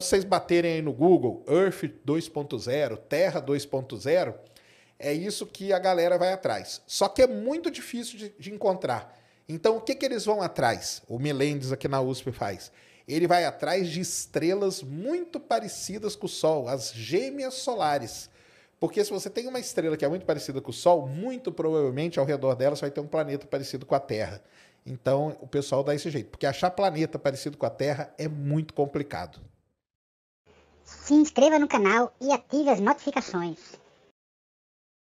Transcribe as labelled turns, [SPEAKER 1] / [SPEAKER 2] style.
[SPEAKER 1] vocês baterem aí no Google, Earth 2.0, Terra 2.0, é isso que a galera vai atrás. Só que é muito difícil de, de encontrar. Então, o que, que eles vão atrás? O Melendes aqui na USP faz. Ele vai atrás de estrelas muito parecidas com o Sol, as gêmeas solares. Porque se você tem uma estrela que é muito parecida com o Sol, muito provavelmente ao redor dela você vai ter um planeta parecido com a Terra. Então, o pessoal dá esse jeito. Porque achar planeta parecido com a Terra é muito complicado se inscreva no canal e ative as notificações.